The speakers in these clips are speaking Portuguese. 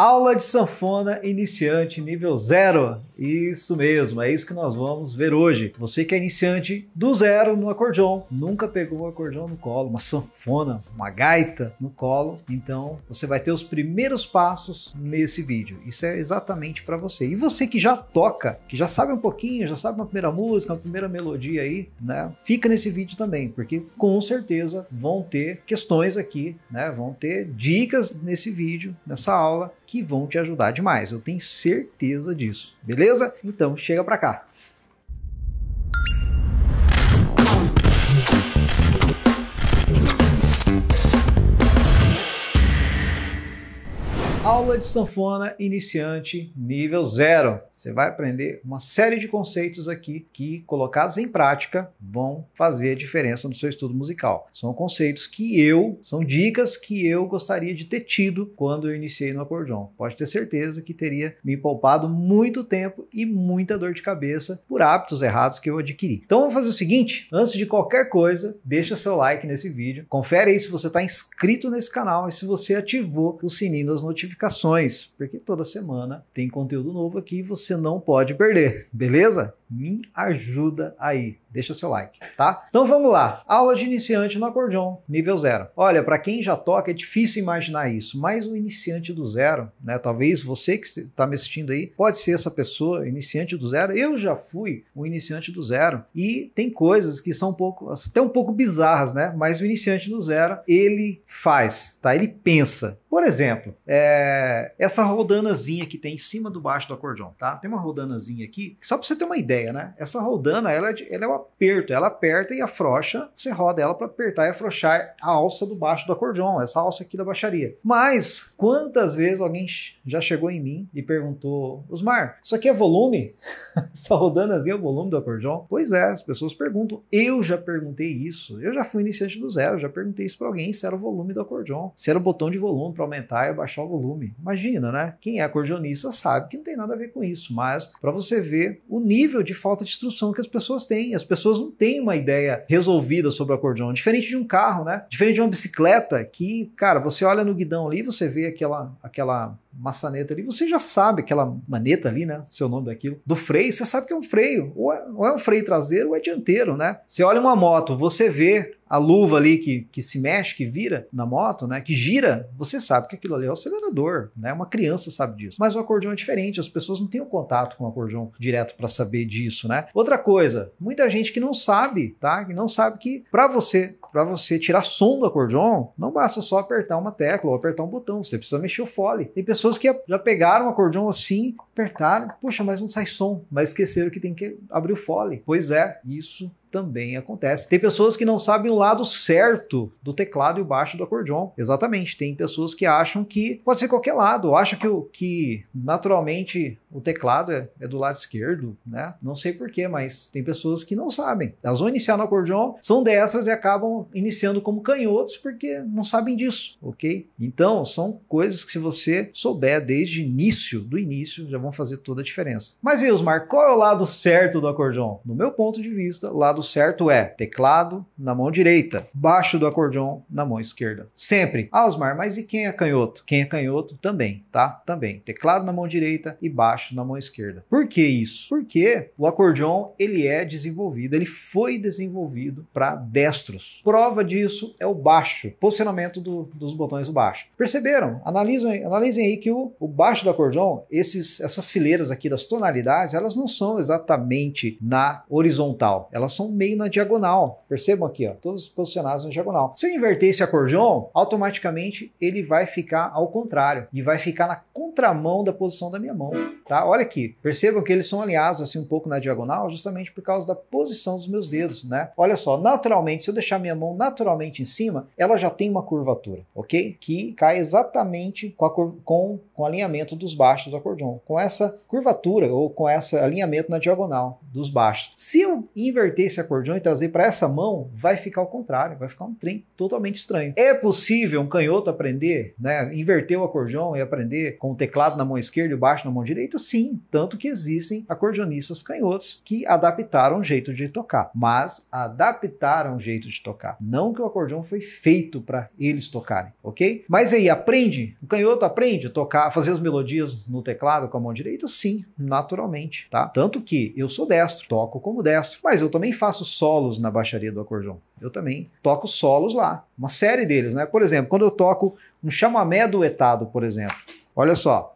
Aula de sanfona iniciante nível zero. Isso mesmo, é isso que nós vamos ver hoje. Você que é iniciante do zero no acordeão, nunca pegou um acordeão no colo, uma sanfona, uma gaita no colo, então você vai ter os primeiros passos nesse vídeo. Isso é exatamente para você. E você que já toca, que já sabe um pouquinho, já sabe uma primeira música, uma primeira melodia aí, né? Fica nesse vídeo também, porque com certeza vão ter questões aqui, né? Vão ter dicas nesse vídeo, nessa aula que vão te ajudar demais. Eu tenho certeza disso, beleza? Então chega para cá. aula de sanfona iniciante nível zero. Você vai aprender uma série de conceitos aqui que, colocados em prática, vão fazer a diferença no seu estudo musical. São conceitos que eu, são dicas que eu gostaria de ter tido quando eu iniciei no acordeon. Pode ter certeza que teria me poupado muito tempo e muita dor de cabeça por hábitos errados que eu adquiri. Então vamos fazer o seguinte: antes de qualquer coisa, deixa seu like nesse vídeo, confere aí se você está inscrito nesse canal e se você ativou o sininho das notificações notificações, porque toda semana tem conteúdo novo aqui e você não pode perder, beleza? me ajuda aí. Deixa seu like, tá? Então vamos lá. Aula de iniciante no acordeon, nível zero. Olha, para quem já toca é difícil imaginar isso, mas o iniciante do zero, né? Talvez você que está me assistindo aí, pode ser essa pessoa iniciante do zero. Eu já fui um iniciante do zero e tem coisas que são um pouco, até um pouco bizarras, né? Mas o iniciante do zero, ele faz, tá? Ele pensa. Por exemplo, é... essa rodanazinha que tem em cima do baixo do acordeon, tá? Tem uma rodanazinha aqui, só para você ter uma ideia ideia, né? Essa roldana, ela, é ela é o um aperto, ela aperta e afrouxa, você roda ela para apertar e afrouxar a alça do baixo do acordeão essa alça aqui da baixaria. Mas, quantas vezes alguém já chegou em mim e perguntou, Osmar, isso aqui é volume? essa roldanazinha é o volume do acordeão Pois é, as pessoas perguntam. Eu já perguntei isso, eu já fui iniciante do zero, já perguntei isso para alguém se era o volume do acordeão se era o botão de volume para aumentar e abaixar o volume. Imagina, né? Quem é acordeonista sabe que não tem nada a ver com isso, mas para você ver o nível de de falta de instrução que as pessoas têm. As pessoas não têm uma ideia resolvida sobre o acordeão. diferente de um carro, né? Diferente de uma bicicleta que, cara, você olha no guidão ali, você vê aquela aquela maçaneta ali, você já sabe aquela maneta ali, né? Seu nome daquilo. Do freio, você sabe que é um freio. Ou é, ou é um freio traseiro ou é dianteiro, né? Você olha uma moto, você vê a luva ali que, que se mexe, que vira na moto, né? Que gira, você sabe que aquilo ali é o acelerador, né? Uma criança sabe disso. Mas o acordeão é diferente, as pessoas não têm o um contato com o acordeão direto para saber disso, né? Outra coisa, muita gente que não sabe, tá? Que não sabe que para você para você tirar som do acordeon, não basta só apertar uma tecla ou apertar um botão, você precisa mexer o fole. Tem pessoas que já pegaram o acordeon assim, apertaram, poxa, mas não sai som, mas esqueceram que tem que abrir o fole. Pois é, isso também acontece. Tem pessoas que não sabem o lado certo do teclado e o baixo do acordeon. Exatamente. Tem pessoas que acham que pode ser qualquer lado. Acham que, o, que naturalmente o teclado é, é, do lado esquerdo, né? Não sei porquê, mas tem pessoas que não sabem. Elas vão iniciar no acordeon são dessas e acabam iniciando como canhotos porque não sabem disso, ok? Então, são coisas que se você souber desde início, do início, já vão fazer toda a diferença. Mas e Osmar, qual é o lado certo do acordeon? No meu ponto de vista, lado lado certo é teclado na mão direita, baixo do acordeon na mão esquerda. Sempre. Ah, Osmar, mas e quem é canhoto? Quem é canhoto também, tá? Também. Teclado na mão direita e baixo na mão esquerda. Por que isso? Porque o acordeon, ele é desenvolvido, ele foi desenvolvido para destros. Prova disso é o baixo, posicionamento do, dos botões do baixo. Perceberam? Analisem, analisem aí que o, o baixo do acordeon, esses, essas fileiras aqui das tonalidades, elas não são exatamente na horizontal, elas são posição meio na diagonal. Percebam aqui, ó, todos posicionados na diagonal. Se eu inverter esse acordeon, automaticamente ele vai ficar ao contrário e vai ficar na contramão da posição da minha mão, tá? Olha aqui, percebam que eles são alinhados assim um pouco na diagonal, justamente por causa da posição dos meus dedos, né? Olha só, naturalmente, se eu deixar minha mão naturalmente em cima, ela já tem uma curvatura, ok? Que cai exatamente com, a com, com o alinhamento dos baixos do acordeon, com essa curvatura ou com esse alinhamento na diagonal dos baixos. Se eu inverter esse esse acordeão e trazer para essa mão, vai ficar ao contrário, vai ficar um trem totalmente estranho. É possível um canhoto aprender, né, inverter o acordeão e aprender com o teclado na mão esquerda e o baixo na mão direita? Sim, tanto que existem acordeonistas canhotos que adaptaram o jeito de tocar, mas adaptaram o jeito de tocar. Não que o acordeão foi feito para eles tocarem, ok? Mas aí, aprende? O canhoto aprende a tocar, fazer as melodias no teclado com a mão direita? Sim, naturalmente, tá? Tanto que eu sou destro, toco como destro, mas eu também faço faço solos na baixaria do acordeon. Eu também toco solos lá, uma série deles, né? Por exemplo, quando eu toco um chamamé duetado, por exemplo. Olha só.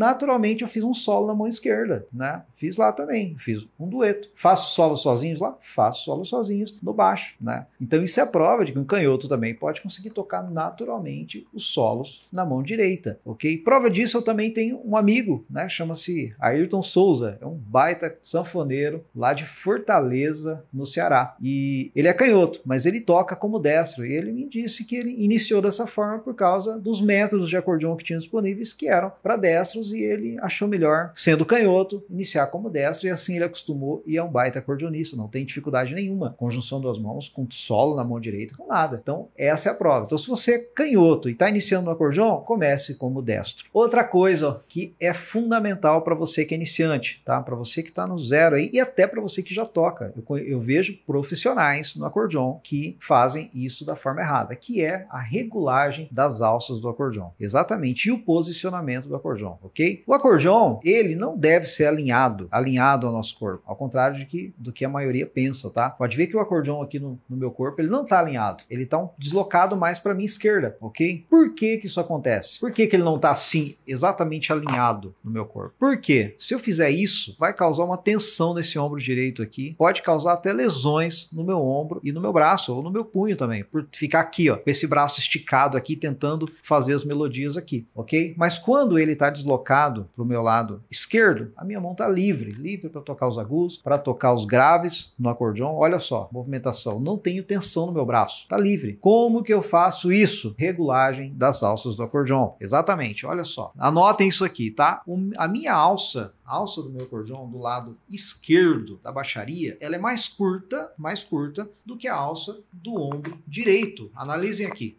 naturalmente eu fiz um solo na mão esquerda, né? Fiz lá também, fiz um dueto. Faço solo sozinhos lá? Faço solo sozinhos no baixo, né? Então isso é prova de que um canhoto também pode conseguir tocar naturalmente os solos na mão direita, ok? Prova disso eu também tenho um amigo, né? Chama-se Ayrton Souza, é um baita sanfoneiro lá de Fortaleza, no Ceará. E ele é canhoto, mas ele toca como destro. E ele me disse que ele iniciou dessa forma por causa dos métodos de acordeão que tinha disponíveis, que eram para destros e ele achou melhor, sendo canhoto, iniciar como destro e assim ele acostumou e é um baita acordeonista, não tem dificuldade nenhuma. Conjunção das mãos com solo na mão direita, com nada. Então, essa é a prova. Então, se você é canhoto e está iniciando no acordeon, comece como destro. Outra coisa que é fundamental para você que é iniciante, tá? Para você que está no zero aí e até para você que já toca. Eu, eu vejo profissionais no acordeon que fazem isso da forma errada, que é a regulagem das alças do acordeon. Exatamente. E o posicionamento do acordeon, ok? O acordeon, ele não deve ser alinhado, alinhado ao nosso corpo, ao contrário de que, do que a maioria pensa, tá? Pode ver que o acordeon aqui no, no meu corpo, ele não tá alinhado, ele tá um deslocado mais para minha esquerda, ok? Por que que isso acontece? Por que que ele não tá assim, exatamente alinhado no meu corpo? Porque se eu fizer isso, vai causar uma tensão nesse ombro direito aqui, pode causar até lesões no meu ombro e no meu braço, ou no meu punho também, por ficar aqui, ó, com esse braço esticado aqui, tentando fazer as melodias aqui, ok? Mas quando ele tá deslocado, colocado para o meu lado esquerdo, a minha mão está livre, livre para tocar os agudos, para tocar os graves no acordeon. Olha só, movimentação. Não tenho tensão no meu braço, está livre. Como que eu faço isso? Regulagem das alças do acordeon. Exatamente, olha só. Anotem isso aqui, tá? a minha alça a alça do meu acordeão do lado esquerdo da baixaria, ela é mais curta, mais curta do que a alça do ombro direito. Analisem aqui.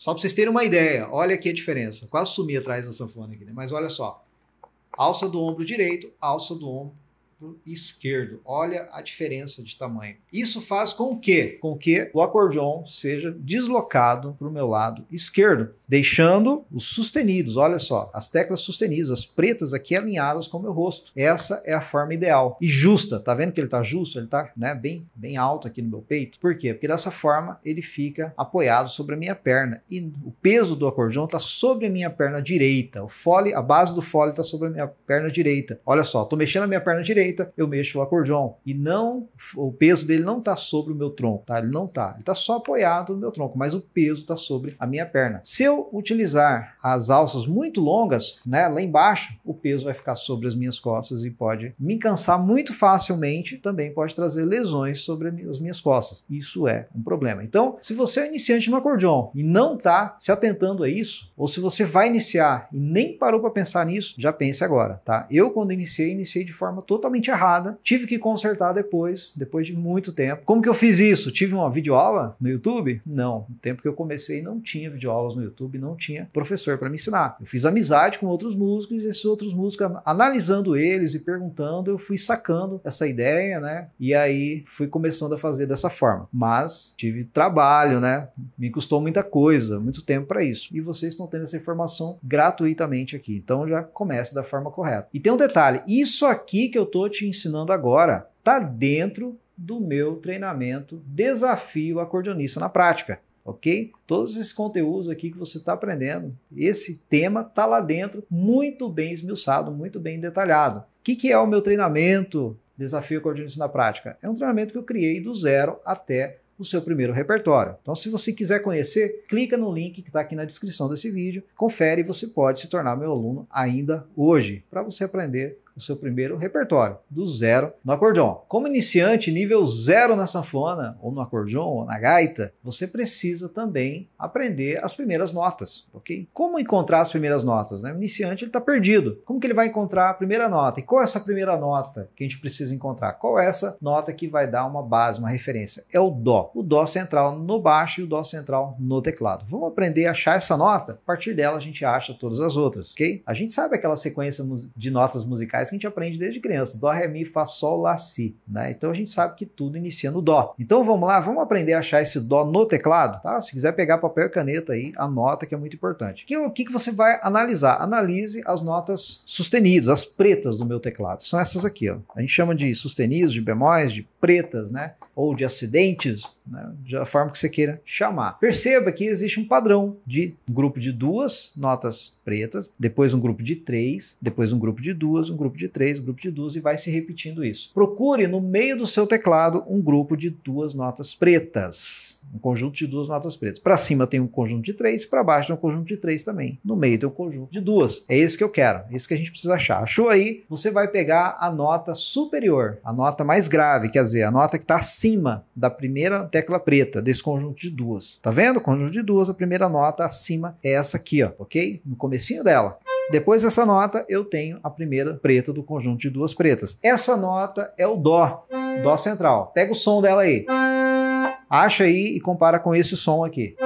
Só para vocês terem uma ideia, olha aqui a diferença. Quase sumi atrás da sanfona aqui, né? Mas olha só. Alça do ombro direito, alça do ombro esquerdo. Olha a diferença de tamanho. Isso faz com que, com que o acordeon seja deslocado para o meu lado esquerdo, deixando os sustenidos. Olha só, as teclas sustenidas, as pretas aqui alinhadas com o meu rosto. Essa é a forma ideal e justa. Tá vendo que ele tá justo? Ele tá, né, bem, bem alto aqui no meu peito. Por quê? Porque dessa forma ele fica apoiado sobre a minha perna e o peso do acordeon tá sobre a minha perna direita. O fole, a base do fole tá sobre a minha perna direita. Olha só, tô mexendo a minha perna direita direita, eu mexo o acordeão E não, o peso dele não está sobre o meu tronco, tá? Ele não está. Ele está só apoiado no meu tronco, mas o peso está sobre a minha perna. Se eu utilizar as alças muito longas, né, lá embaixo, o peso vai ficar sobre as minhas costas e pode me cansar muito facilmente, também pode trazer lesões sobre as minhas costas. Isso é um problema. Então, se você é iniciante no acordeão e não está se atentando a isso, ou se você vai iniciar e nem parou para pensar nisso, já pense agora, tá? Eu quando iniciei, iniciei de forma totalmente totalmente errada. Tive que consertar depois, depois de muito tempo. Como que eu fiz isso? Tive uma videoaula no YouTube? Não. No tempo que eu comecei, não tinha videoaulas no YouTube, não tinha professor para me ensinar. Eu fiz amizade com outros músicos, e esses outros músicos, analisando eles e perguntando, eu fui sacando essa ideia, né? E aí fui começando a fazer dessa forma. Mas tive trabalho, né? Me custou muita coisa, muito tempo para isso. E vocês estão tendo essa informação gratuitamente aqui. Então já comece da forma correta. E tem um detalhe: isso aqui que eu tô te ensinando agora está dentro do meu treinamento Desafio Acordeonista na Prática, ok? Todos esses conteúdos aqui que você está aprendendo, esse tema está lá dentro, muito bem esmiuçado, muito bem detalhado. O que, que é o meu treinamento Desafio Acordeonista na Prática? É um treinamento que eu criei do zero até o seu primeiro repertório. Então, se você quiser conhecer, clica no link que está aqui na descrição desse vídeo, confere e você pode se tornar meu aluno ainda hoje, para você aprender o seu primeiro repertório, do zero no acordeon. Como iniciante, nível zero na sanfona, ou no acordeon, ou na gaita, você precisa também aprender as primeiras notas, ok? Como encontrar as primeiras notas? Né? O iniciante está perdido. Como que ele vai encontrar a primeira nota? E qual é essa primeira nota que a gente precisa encontrar? Qual é essa nota que vai dar uma base, uma referência? É o dó. O dó central no baixo e o dó central no teclado. Vamos aprender a achar essa nota? A partir dela a gente acha todas as outras, ok? A gente sabe aquela sequência de notas musicais musicais que a gente aprende desde criança. Dó, Ré, Mi, Fá, Sol, Lá, Si. Né? Então a gente sabe que tudo inicia no Dó. Então vamos lá, vamos aprender a achar esse Dó no teclado, tá? Se quiser pegar papel e caneta aí, anota que é muito importante. o que, que você vai analisar? Analise as notas sustenidas, as pretas do meu teclado. São essas aqui, ó. A gente chama de sustenidos, de bemóis, de pretas, né? ou de acidentes, né, da forma que você queira chamar. Perceba que existe um padrão de um grupo de duas notas pretas, depois um grupo de três, depois um grupo de duas, um grupo de três, um grupo de duas e vai se repetindo isso. Procure no meio do seu teclado um grupo de duas notas pretas um conjunto de duas notas pretas. Para cima tem um conjunto de três, para baixo tem um conjunto de três também. No meio tem um conjunto de duas. É esse que eu quero, é esse que a gente precisa achar. Achou aí? Você vai pegar a nota superior, a nota mais grave, quer dizer, a nota que está acima da primeira tecla preta, desse conjunto de duas. Tá vendo? Conjunto de duas, a primeira nota acima é essa aqui, ó, ok? No comecinho dela. Depois dessa nota, eu tenho a primeira preta do conjunto de duas pretas. Essa nota é o Dó, Dó central. Pega o som dela aí. Acha aí e compara com esse som aqui.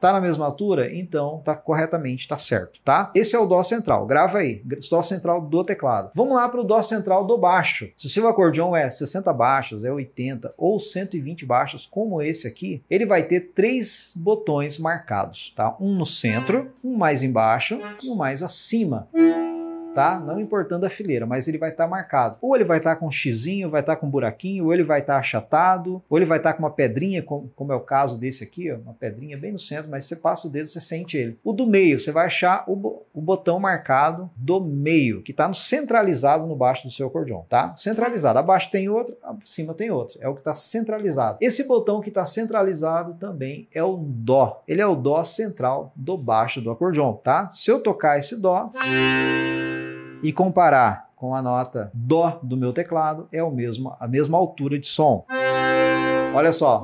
Tá na mesma altura? Então tá corretamente, tá certo, tá? Esse é o dó central, grava aí, dó central do teclado. Vamos lá para o dó central do baixo. Se o seu acordeão é 60 baixos, é 80 ou 120 baixos, como esse aqui, ele vai ter três botões marcados, tá? Um no centro, um mais embaixo e um mais acima tá? Não importando a fileira, mas ele vai estar tá marcado. Ou ele vai estar tá com um xizinho, vai estar tá com um buraquinho, ou ele vai estar tá achatado, ou ele vai estar tá com uma pedrinha, como, é o caso desse aqui, ó, uma pedrinha bem no centro, mas você passa o dedo, você sente ele. O do meio, você vai achar o, o botão marcado do meio, que está centralizado no baixo do seu acordeon, tá? Centralizado. Abaixo tem outro, acima tem outro. É o que está centralizado. Esse botão que está centralizado também é o dó. Ele é o dó central do baixo do acordeon, tá? Se eu tocar esse dó e comparar com a nota Dó do meu teclado, é o mesmo, a mesma altura de som. Olha só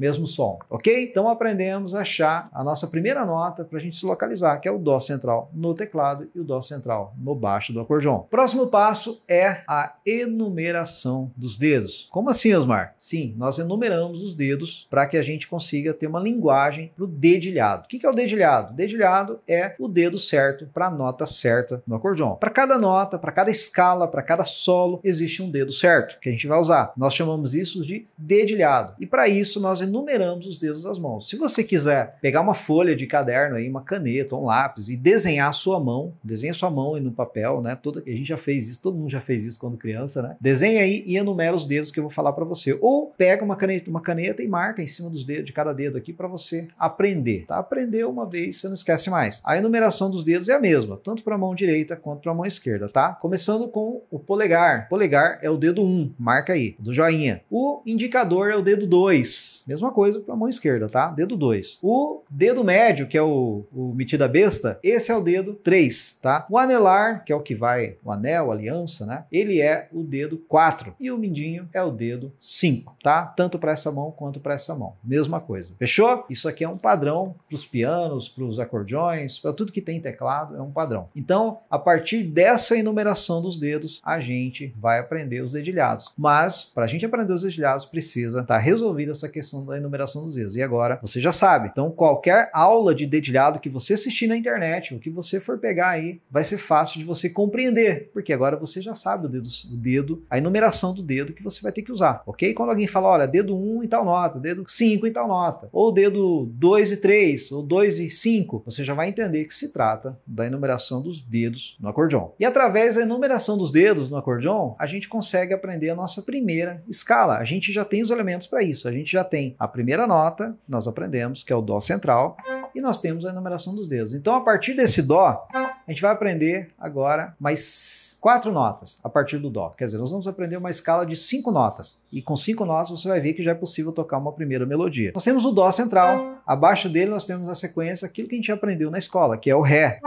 mesmo som, ok? Então aprendemos a achar a nossa primeira nota para a gente se localizar, que é o Dó central no teclado e o Dó central no baixo do acordeon. Próximo passo é a enumeração dos dedos. Como assim, Osmar? Sim, nós enumeramos os dedos para que a gente consiga ter uma linguagem para o dedilhado. O que é o dedilhado? dedilhado é o dedo certo para a nota certa no acordeon. Para cada nota, para cada escala, para cada solo, existe um dedo certo que a gente vai usar. Nós chamamos isso de dedilhado. E para isso nós enumeramos os dedos das mãos. Se você quiser pegar uma folha de caderno aí, uma caneta, um lápis e desenhar a sua mão, desenha a sua mão aí no papel, né? Toda, a gente já fez isso, todo mundo já fez isso quando criança, né? Desenha aí e enumera os dedos que eu vou falar para você. Ou pega uma caneta, uma caneta e marca em cima dos dedos, de cada dedo aqui para você aprender, tá? Aprendeu uma vez, você não esquece mais. A enumeração dos dedos é a mesma, tanto para a mão direita quanto para a mão esquerda, tá? Começando com o polegar. Polegar é o dedo 1, um, marca aí, do joinha. O indicador é o dedo 2, mesmo Mesma coisa para a mão esquerda, tá? Dedo 2. O dedo médio, que é o, o a besta, esse é o dedo 3, tá? O anelar, que é o que vai, o anel, a aliança, né? Ele é o dedo 4. E o mindinho é o dedo 5, tá? Tanto para essa mão quanto para essa mão. Mesma coisa. Fechou? Isso aqui é um padrão para os pianos, para os acordeões, para tudo que tem teclado, é um padrão. Então, a partir dessa enumeração dos dedos, a gente vai aprender os dedilhados. Mas, para a gente aprender os dedilhados, precisa estar tá resolvida essa questão questão da enumeração dos erros. E agora você já sabe. Então, qualquer aula de dedilhado que você assistir na internet, o que você for pegar aí, vai ser fácil de você compreender, porque agora você já sabe o dedo, o dedo a enumeração do dedo que você vai ter que usar, ok? Quando alguém fala, olha, dedo 1 e tal nota, dedo 5 e tal nota, ou dedo 2 e 3, ou 2 e 5, você já vai entender que se trata da enumeração dos dedos no acordeon. E através da enumeração dos dedos no acordeon, a gente consegue aprender a nossa primeira escala. A gente já tem os elementos para isso. A gente já tem a primeira nota, nós aprendemos, que é o Dó central, e nós temos a enumeração dos dedos. Então, a partir desse Dó, a gente vai aprender agora mais quatro notas a partir do Dó. Quer dizer, nós vamos aprender uma escala de cinco notas. E com cinco notas você vai ver que já é possível tocar uma primeira melodia. Nós temos o Dó central, abaixo dele nós temos a sequência, aquilo que a gente aprendeu na escola, que é o Ré.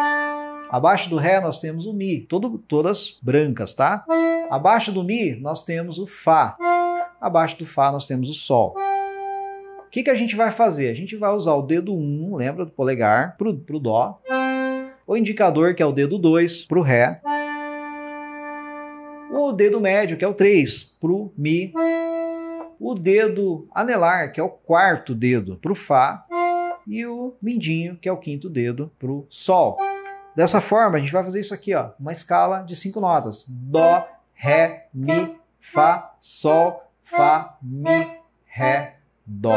Abaixo do Ré nós temos o Mi, todo, todas brancas, tá? Abaixo do Mi nós temos o Fá. Abaixo do Fá nós temos o Sol que, que a gente vai fazer? A gente vai usar o dedo 1, lembra do polegar, para o Dó. O indicador, que é o dedo 2, para o Ré. O dedo médio, que é o 3, para o Mi. O dedo anelar, que é o quarto dedo, para o Fá. E o mindinho, que é o quinto dedo, para o Sol. Dessa forma, a gente vai fazer isso aqui, ó, uma escala de cinco notas. Dó, Ré, Mi, Fá, Sol, Fá, Mi, Ré, Dó.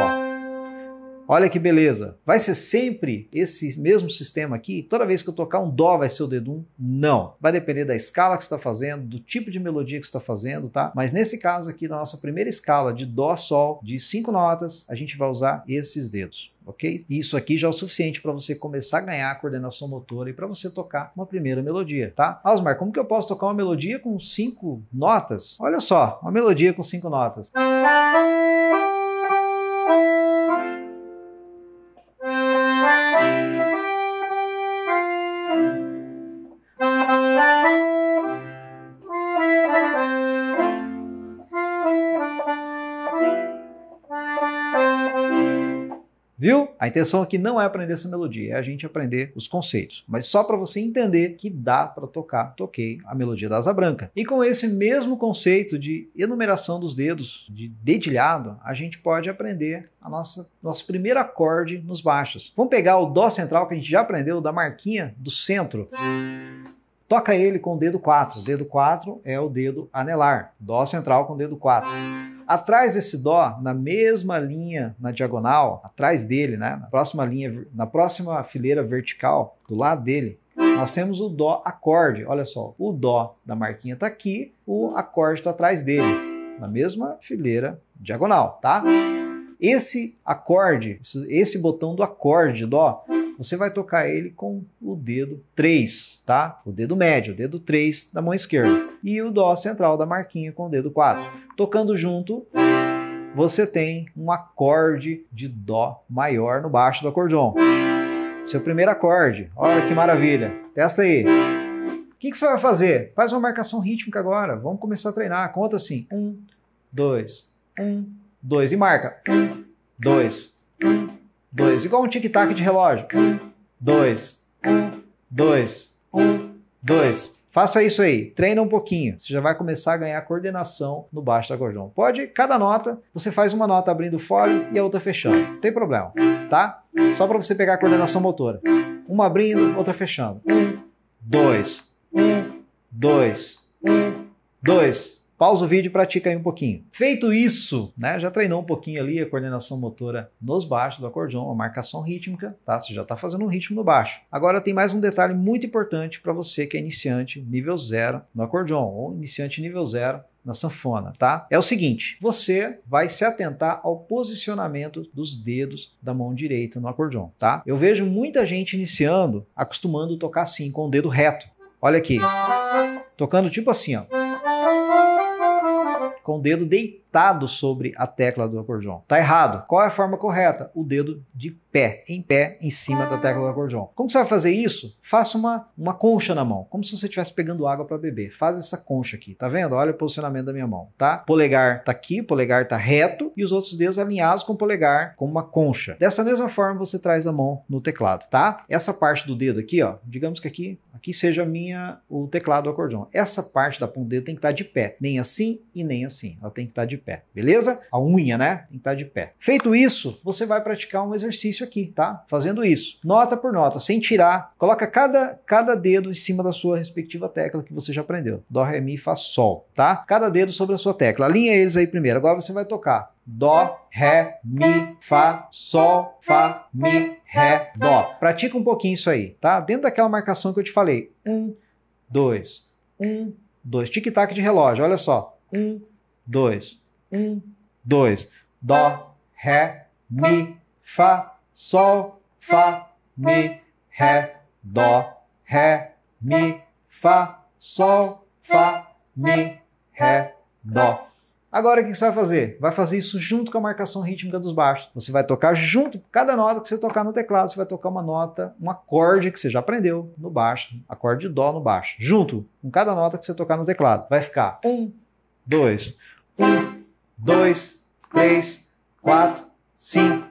Olha que beleza. Vai ser sempre esse mesmo sistema aqui? Toda vez que eu tocar um Dó vai ser o dedo 1? Um? Não. Vai depender da escala que você está fazendo, do tipo de melodia que você está fazendo, tá? Mas nesse caso aqui, na nossa primeira escala de Dó, Sol, de cinco notas, a gente vai usar esses dedos ok? Isso aqui já é o suficiente para você começar a ganhar a coordenação motora e para você tocar uma primeira melodia, tá? Osmar, como que eu posso tocar uma melodia com cinco notas? Olha só, uma melodia com cinco notas. Música Viu? A intenção aqui não é aprender essa melodia, é a gente aprender os conceitos, mas só para você entender que dá para tocar, toquei a melodia da Asa Branca. E com esse mesmo conceito de enumeração dos dedos, de dedilhado, a gente pode aprender a nossa nosso primeiro acorde nos baixos. Vamos pegar o dó central que a gente já aprendeu da marquinha do centro. Toca ele com o dedo 4. dedo 4 é o dedo anelar. Dó central com o dedo 4. Atrás desse dó, na mesma linha, na diagonal, atrás dele, né? Na próxima linha, na próxima fileira vertical, do lado dele, nós temos o dó acorde. Olha só, o dó da marquinha está aqui, o acorde está atrás dele, na mesma fileira diagonal, tá? Esse acorde, esse botão do acorde dó, você vai tocar ele com o dedo 3, tá? O dedo médio, o dedo 3 da mão esquerda. E o dó central da marquinha com o dedo 4. Tocando junto, você tem um acorde de dó maior no baixo do acordeon. Seu primeiro acorde. Olha que maravilha. Testa aí. O que, que você vai fazer? Faz uma marcação rítmica agora. Vamos começar a treinar. Conta assim. Um, dois, um, dois. E marca. Um, dois, um, dois. Igual um tic-tac de relógio. Um, dois, um, dois, um, dois. Faça isso aí, treina um pouquinho. Você já vai começar a ganhar coordenação no baixo do acordeão. Pode, cada nota, você faz uma nota abrindo o fole e a outra fechando. Não tem problema, tá? Só para você pegar a coordenação motora. Uma abrindo, outra fechando. Um, dois, um, dois, um, dois pausa o vídeo e pratica aí um pouquinho. Feito isso, né, já treinou um pouquinho ali a coordenação motora nos baixos do acordeon, a marcação rítmica, tá? Você já está fazendo um ritmo no baixo. Agora tem mais um detalhe muito importante para você que é iniciante nível zero no acordeon ou iniciante nível zero na sanfona, tá? É o seguinte, você vai se atentar ao posicionamento dos dedos da mão direita no acordeon, tá? Eu vejo muita gente iniciando acostumando tocar assim com o dedo reto. Olha aqui. Tocando tipo assim, ó com o dedo deitado sobre a tecla do acordeão. Tá errado. Qual é a forma correta? O dedo de pé, em pé, em cima da tecla do acordeão. Como você vai fazer isso? Faça uma, uma concha na mão, como se você estivesse pegando água para beber. Faz essa concha aqui, tá vendo? Olha o posicionamento da minha mão, tá? Polegar tá aqui, polegar tá reto e os outros dedos alinhados com o polegar, com uma concha. Dessa mesma forma você traz a mão no teclado, tá? Essa parte do dedo aqui, ó, digamos que aqui, aqui seja minha o teclado do acordeão. Essa parte da ponta do dedo tem que estar tá de pé, nem assim e nem assim. Ela tem que estar tá de pé, beleza? A unha, né? Tem que estar tá de pé. Feito isso, você vai praticar um exercício aqui, tá? Fazendo isso, nota por nota, sem tirar. Coloca cada, cada dedo em cima da sua respectiva tecla que você já aprendeu. Dó, ré, mi, fá, sol, tá? Cada dedo sobre a sua tecla. Alinha eles aí primeiro. Agora você vai tocar. Dó, Ré, Mi, Fá, Sol, Fá, Mi, Ré, Dó. Pratica um pouquinho isso aí, tá? Dentro daquela marcação que eu te falei. Um, dois, um, dois. Tic-tac de relógio, olha só. Um, dois, um, dois. Dó, Ré, Mi, Fá, Sol, Fá, Mi, Ré, Dó, Ré, Mi, Fá, Sol, Fá, Mi, Ré, Dó. Agora o que você vai fazer? Vai fazer isso junto com a marcação rítmica dos baixos. Você vai tocar junto, cada nota que você tocar no teclado, você vai tocar uma nota, um acorde que você já aprendeu no baixo, acorde de Dó no baixo, junto com cada nota que você tocar no teclado. Vai ficar um, dois, um dois, três, quatro, cinco,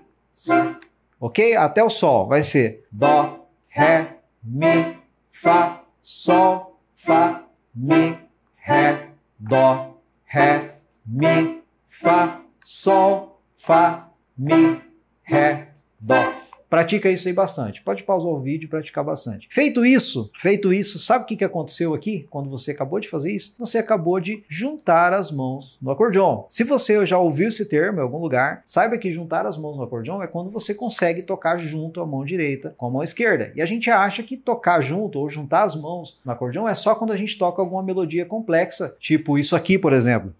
Ok? Até o Sol. Vai ser Dó, Ré, Mi, Fá, Sol, Fá, Mi, Ré, Dó, Ré, Mi, Fá, Sol, Fá, Mi, Ré, Dó. Pratica isso aí bastante. Pode pausar o vídeo e praticar bastante. Feito isso, feito isso, sabe o que, que aconteceu aqui? Quando você acabou de fazer isso, você acabou de juntar as mãos no acordeon. Se você já ouviu esse termo em algum lugar, saiba que juntar as mãos no acordeon é quando você consegue tocar junto a mão direita com a mão esquerda. E a gente acha que tocar junto ou juntar as mãos no acordeon é só quando a gente toca alguma melodia complexa, tipo isso aqui, por exemplo.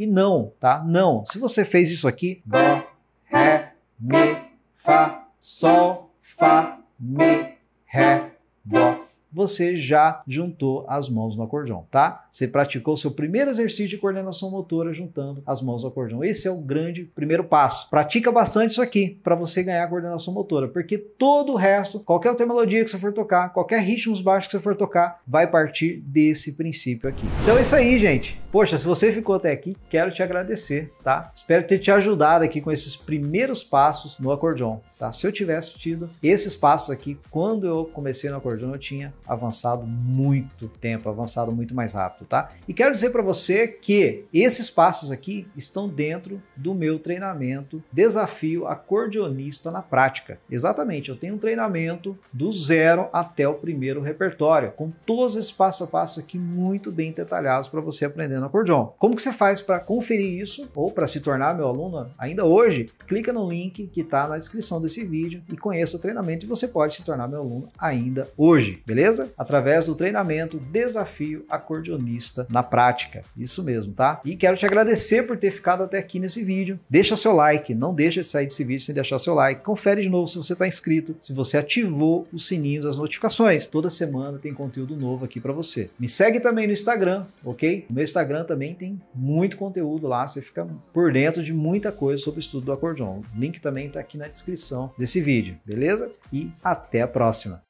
E não, tá? Não. Se você fez isso aqui, dó, ré, mi, fá, sol, fá, mi, ré, dó você já juntou as mãos no acordeão, tá? Você praticou seu primeiro exercício de coordenação motora juntando as mãos no acordeão. Esse é o grande primeiro passo. Pratica bastante isso aqui para você ganhar coordenação motora, porque todo o resto, qualquer outra melodia que você for tocar, qualquer ritmo baixo que você for tocar, vai partir desse princípio aqui. Então é isso aí, gente. Poxa, se você ficou até aqui, quero te agradecer, tá? Espero ter te ajudado aqui com esses primeiros passos no acordeão, tá? Se eu tivesse tido esses passos aqui quando eu comecei no acordeão, eu tinha avançado muito tempo, avançado muito mais rápido, tá? E quero dizer para você que esses passos aqui estão dentro do meu treinamento Desafio Acordeonista na Prática. Exatamente, eu tenho um treinamento do zero até o primeiro repertório, com todos esses passo a passo aqui muito bem detalhados para você aprender no acordeon. Como que você faz para conferir isso ou para se tornar meu aluno ainda hoje? Clica no link que está na descrição desse vídeo e conheça o treinamento e você pode se tornar meu aluno ainda hoje, beleza? beleza? Através do treinamento Desafio Acordeonista na Prática. Isso mesmo, tá? E quero te agradecer por ter ficado até aqui nesse vídeo. Deixa seu like, não deixa de sair desse vídeo sem deixar seu like. Confere de novo se você está inscrito, se você ativou o sininho das notificações. Toda semana tem conteúdo novo aqui para você. Me segue também no Instagram, ok? No meu Instagram também tem muito conteúdo lá, você fica por dentro de muita coisa sobre o estudo do acordeon. O link também está aqui na descrição desse vídeo, beleza? E até a próxima!